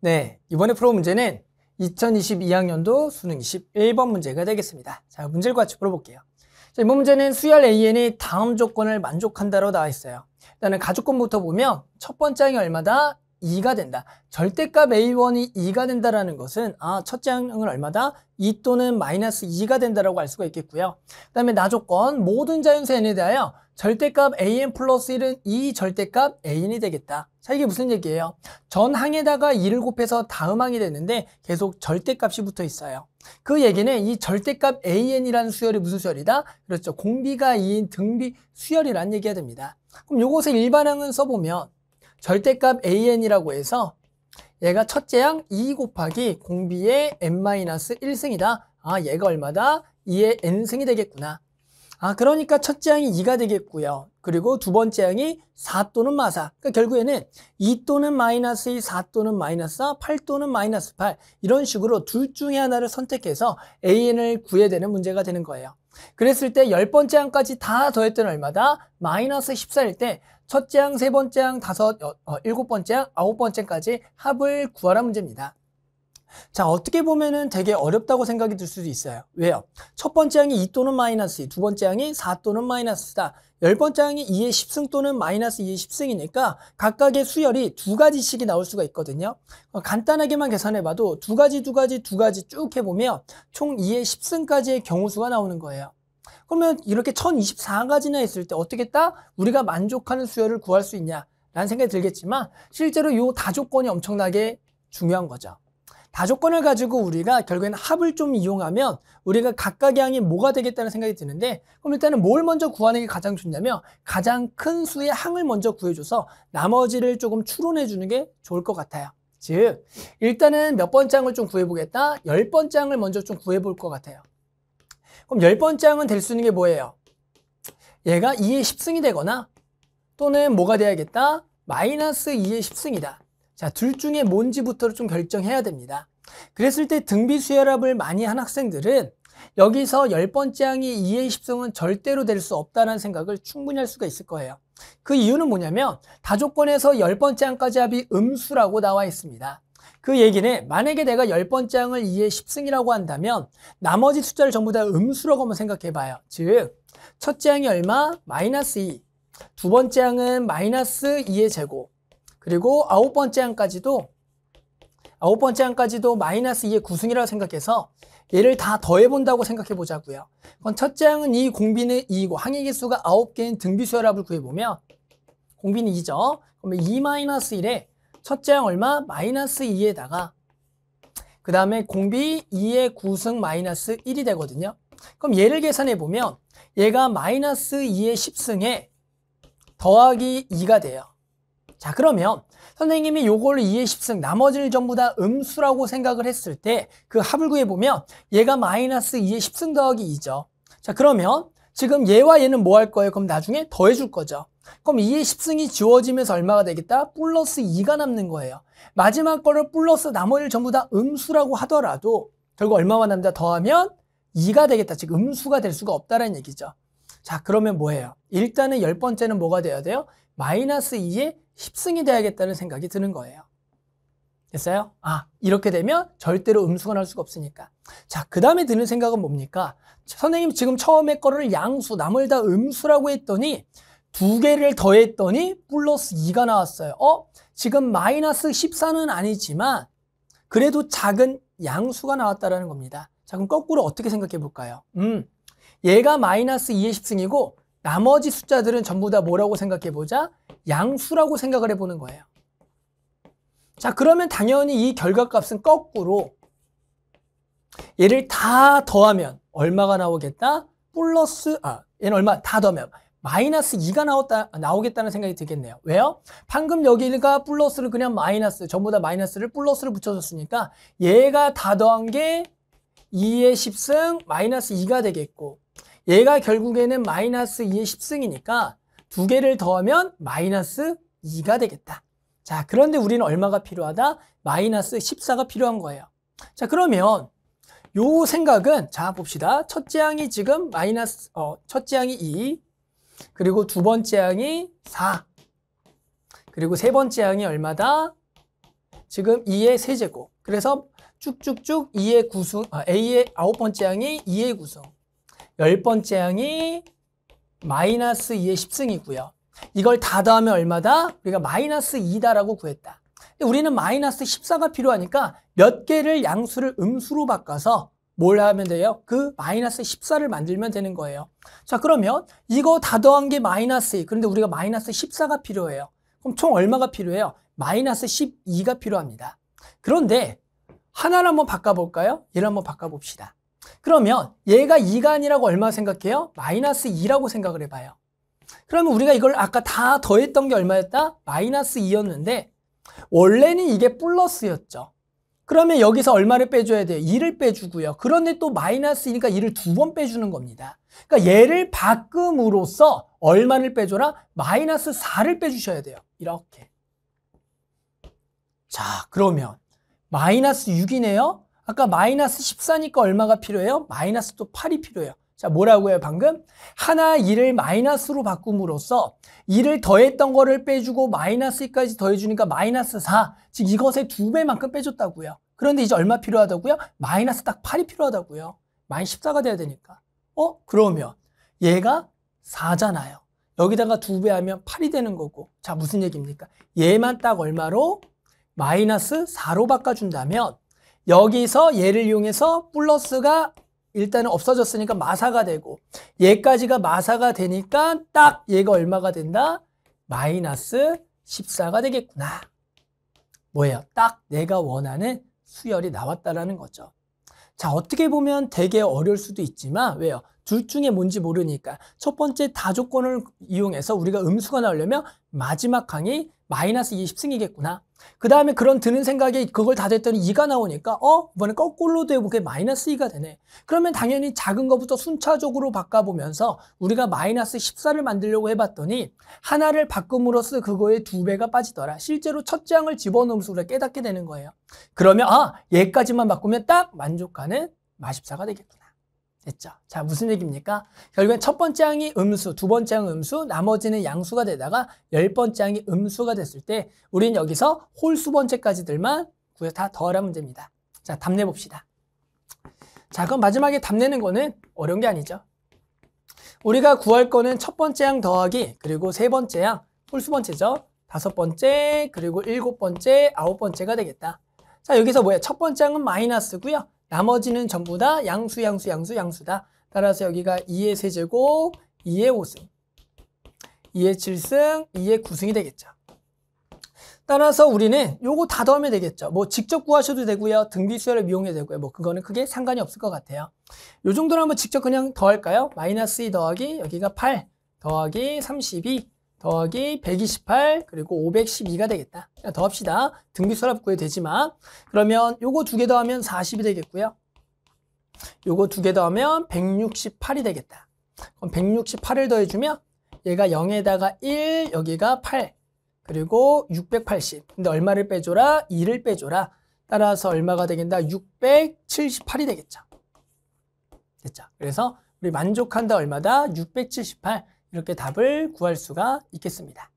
네, 이번에 프로 문제는 2022학년도 수능 21번 문제가 되겠습니다. 자, 문제를 같이 풀어볼게요. 자, 이번 문제는 수열 AN이 다음 조건을 만족한다로 나와 있어요. 일단은 가족권부터 보면 첫 번째 항이 얼마다? 2가 된다. 절대값 A1이 2가 된다라는 것은 아 첫째 항은 얼마다? 2 또는 마이너스 2가 된다라고 할 수가 있겠고요. 그 다음에 나조건 모든 자연수 n에 대하여 절대값 an 플러스 1은 이 절대값 an이 되겠다. 자 이게 무슨 얘기예요? 전 항에다가 2를 곱해서 다음 항이 되는데 계속 절대값이 붙어 있어요. 그 얘기는 이 절대값 an이라는 수열이 무슨 수열이다? 그렇죠. 공비가 2인 등비 수열이란 얘기가 됩니다. 그럼 요것의 일반항은 써보면 절대값 an이라고 해서 얘가 첫째 양2 e 곱하기 공비의 n-1승이다. 아, 얘가 얼마다? 2의 n승이 되겠구나. 아, 그러니까 첫째 양이 2가 되겠고요. 그리고 두 번째 항이 4 또는 마사. 그러니까 결국에는 2 또는 마이너스 2, 4 또는 마이너스 4, 8 또는 마이너스 8 이런 식으로 둘 중에 하나를 선택해서 AN을 구해야 되는 문제가 되는 거예요. 그랬을 때 열번째 항까지 다 더했던 얼마다? 마이너스 14일 때 첫째 항, 세 번째 항, 다섯, 어, 일곱 번째 항, 아홉 번째까지 합을 구하라 문제입니다. 자, 어떻게 보면은 되게 어렵다고 생각이 들 수도 있어요. 왜요? 첫 번째 항이 2 또는 마이너스 2, 두 번째 항이 4 또는 마이너스다. 열 번째 항이 2의 10승 또는 마이너스 2의 10승이니까 각각의 수열이 두 가지씩이 나올 수가 있거든요. 어, 간단하게만 계산해봐도 두 가지, 두 가지, 두 가지 쭉 해보면 총 2의 10승까지의 경우수가 나오는 거예요. 그러면 이렇게 1024가지나 있을 때 어떻게 딱 우리가 만족하는 수열을 구할 수 있냐? 라는 생각이 들겠지만 실제로 이 다조건이 엄청나게 중요한 거죠. 다조건을 가지고 우리가 결국엔 합을 좀 이용하면 우리가 각각의 양이 뭐가 되겠다는 생각이 드는데 그럼 일단은 뭘 먼저 구하는 게 가장 좋냐면 가장 큰 수의 항을 먼저 구해줘서 나머지를 조금 추론해 주는 게 좋을 것 같아요. 즉 일단은 몇 번째 항을 좀 구해보겠다. 열 번째 항을 먼저 좀 구해볼 것 같아요. 그럼 열 번째 항은 될 수 있는 게 뭐예요? 얘가 2의 10승이 되거나 또는 뭐가 돼야겠다? 마이너스 2의 10승이다. 자, 둘 중에 뭔지부터 좀 결정해야 됩니다. 그랬을 때 등비 수혈압을 많이 한 학생들은 여기서 열 번째 항이 해의 10승은 절대로 될 수 없다는 생각을 충분히 할 수가 있을 거예요. 그 이유는 뭐냐면 다조건에서 열 번째 항까지 합이 음수라고 나와 있습니다. 그 얘기는 만약에 내가 열 번째 항을 이해 10승이라고 한다면 나머지 숫자를 전부 다 음수라고 한번 생각해봐요. 즉 첫째 항이 얼마? 마이너스 2. 두 번째 항은 마이너스 2의 제곱. 그리고 아홉 번째 항까지도 아홉 번째 항까지도 마이너스 2의 구승이라고 생각해서 얘를 다 더해본다고 생각해보자고요. 그럼 첫째 항은 이 공비는 2이고 항의 개수가 9개인 등비수 혈압을 구해보면 공비는 2죠. 그러면 2-1에 첫째 항 얼마? 마이너스 2에다가 그 다음에 공비 2의 구승 마이너스 1이 되거든요. 그럼 얘를 계산해보면 얘가 마이너스 2의 10승에 더하기 2가 돼요. 자 그러면 선생님이 요걸 2의 10승 나머지를 전부 다 음수라고 생각을 했을 때 그 합을 구해보면 얘가 마이너스 2의 10승 더하기 2죠. 자 그러면 지금 얘와 얘는 뭐 할 거예요? 그럼 나중에 더해줄 거죠. 그럼 2의 10승이 지워지면서 얼마가 되겠다? 플러스 2가 남는 거예요. 마지막 거를 플러스 나머지를 전부 다 음수라고 하더라도 결국 얼마만 남다 더하면 2가 되겠다. 즉 음수가 될 수가 없다는 얘기죠. 자 그러면 뭐예요? 일단은 열 번째는 뭐가 돼야 돼요? 마이너스 2의 10승이 돼야겠다는 생각이 드는 거예요. 됐어요? 아, 이렇게 되면 절대로 음수가 날 수가 없으니까. 자, 그 다음에 드는 생각은 뭡니까? 선생님 지금 처음에 거를 양수, 남을 다 음수라고 했더니 두 개를 더했더니 플러스 2가 나왔어요. 어? 지금 마이너스 14는 아니지만 그래도 작은 양수가 나왔다라는 겁니다. 자, 그럼 거꾸로 어떻게 생각해 볼까요? 음, 얘가 마이너스 2의 10승이고 나머지 숫자들은 전부 다 뭐라고 생각해보자? 양수라고 생각을 해보는 거예요. 자, 그러면 당연히 이 결과값은 거꾸로 얘를 다 더하면 얼마가 나오겠다? 플러스, 아, 얘는 얼마 다 더하면 마이너스 2가 나왔다, 나오겠다는 생각이 들겠네요. 왜요? 방금 여기가 플러스를 그냥 마이너스, 전부 다 마이너스를 플러스를 붙여줬으니까 얘가 다 더한 게 2의 10승 마이너스 2가 되겠고 얘가 결국에는 마이너스 2의 10승이니까 두 개를 더하면 마이너스 2가 되겠다. 자, 그런데 우리는 얼마가 필요하다? 마이너스 14가 필요한 거예요. 자, 그러면 요 생각은 자, 봅시다. 첫째 항이 지금 마이너스 어, 첫째 항이 2 그리고 두 번째 항이 4 그리고 세 번째 항이 얼마다? 지금 2의 세제곱. 그래서 쭉쭉쭉 2의 구승 아, A의 아홉 번째 항이 2의 구승 열 번째 항이 마이너스 2의 10승이고요. 이걸 다 더하면 얼마다? 우리가 마이너스 2다라고 구했다. 우리는 마이너스 14가 필요하니까 몇 개를 양수를 음수로 바꿔서 뭘 하면 돼요? 그 마이너스 14를 만들면 되는 거예요. 자 그러면 이거 다 더한 게 마이너스 2. 그런데 우리가 마이너스 14가 필요해요. 그럼 총 얼마가 필요해요? 마이너스 12가 필요합니다. 그런데 하나를 한번 바꿔볼까요? 얘를 한번 바꿔봅시다. 그러면 얘가 2가 아니라고 얼마 생각해요? 마이너스 2라고 생각을 해봐요. 그러면 우리가 이걸 아까 다 더했던 게 얼마였다? 마이너스 2였는데 원래는 이게 플러스였죠. 그러면 여기서 얼마를 빼줘야 돼요? 2를 빼주고요. 그런데 또 마이너스니까 2를 두 번 빼주는 겁니다. 그러니까 얘를 바꿈으로써 얼마를 빼줘라? 마이너스 4를 빼주셔야 돼요. 이렇게. 자, 그러면 마이너스 6이네요. 아까 마이너스 14니까 얼마가 필요해요? 마이너스 또 8이 필요해요. 자, 뭐라고요, 해 방금? 하나 2를 마이너스로 바꿈으로써 2를 더했던 거를 빼주고 마이너스 2까지 더해주니까 마이너스 4. 즉, 이것의 두 배만큼 빼줬다고요. 그런데 이제 얼마 필요하다고요? 마이너스 딱 8이 필요하다고요. 마이너스 14가 돼야 되니까. 어? 그러면 얘가 4잖아요. 여기다가 두 배 하면 8이 되는 거고. 자, 무슨 얘기입니까? 얘만 딱 얼마로? 마이너스 4로 바꿔준다면 여기서 얘를 이용해서 플러스가 일단은 없어졌으니까 마사가 되고 얘까지가 마사가 되니까 딱 얘가 얼마가 된다? 마이너스 14가 되겠구나. 뭐예요? 딱 내가 원하는 수열이 나왔다라는 거죠. 자, 어떻게 보면 되게 어려울 수도 있지만 왜요? 둘 중에 뭔지 모르니까 첫 번째 다조건을 이용해서 우리가 음수가 나오려면 마지막 강이 마이너스 20승이겠구나. 그 다음에 그런 드는 생각에 그걸 다 됐더니 2가 나오니까 어? 이번에 거꾸로도 해보게 마이너스 2가 되네. 그러면 당연히 작은 것부터 순차적으로 바꿔보면서 우리가 마이너스 14를 만들려고 해봤더니 하나를 바꿈으로써 그거에 두 배가 빠지더라. 실제로 첫 장을 집어넣으면서 우리가 깨닫게 되는 거예요. 그러면 아 얘까지만 바꾸면 딱 만족하는 마십사가 되겠구나. 됐죠. 자, 무슨 얘기입니까? 결국엔 첫 번째 항이 음수, 두 번째 항 음수, 나머지는 양수가 되다가 열 번째 항이 음수가 됐을 때 우린 여기서 홀수 번째까지들만 구해다 더하라 문제입니다. 자, 답내 봅시다. 자, 그럼 마지막에 답내는 거는 어려운 게 아니죠. 우리가 구할 거는 첫 번째 항 더하기, 그리고 세 번째 항, 홀수 번째죠. 다섯 번째, 그리고 일곱 번째, 아홉 번째가 되겠다. 자, 여기서 뭐야? 첫 번째 항은 마이너스고요. 나머지는 전부 다 양수, 양수, 양수, 양수다. 따라서 여기가 2의 세제곱, 2의 5승, 2의 7승, 2의 9승이 되겠죠. 따라서 우리는 요거 다 더하면 되겠죠. 뭐 직접 구하셔도 되고요. 등비수열을 이용해도 되고요. 뭐 그거는 크게 상관이 없을 것 같아요. 요 정도로 한번 직접 그냥 더할까요? 마이너스 2 더하기 여기가 8 더하기 32 더하기 128 그리고 512가 되겠다. 더합시다. 등비수랍 구해 되지만 그러면 요거 두 개 더하면 40이 되겠고요. 요거 두 개 더하면 168이 되겠다. 그럼 168을 더해주면 얘가 0에다가 1, 여기가 8, 그리고 680. 근데 얼마를 빼줘라? 2를 빼줘라. 따라서 얼마가 되겠다? 678이 되겠죠. 됐죠? 그래서 우리 만족한다 얼마다? 678. 이렇게 답을 구할 수가 있겠습니다.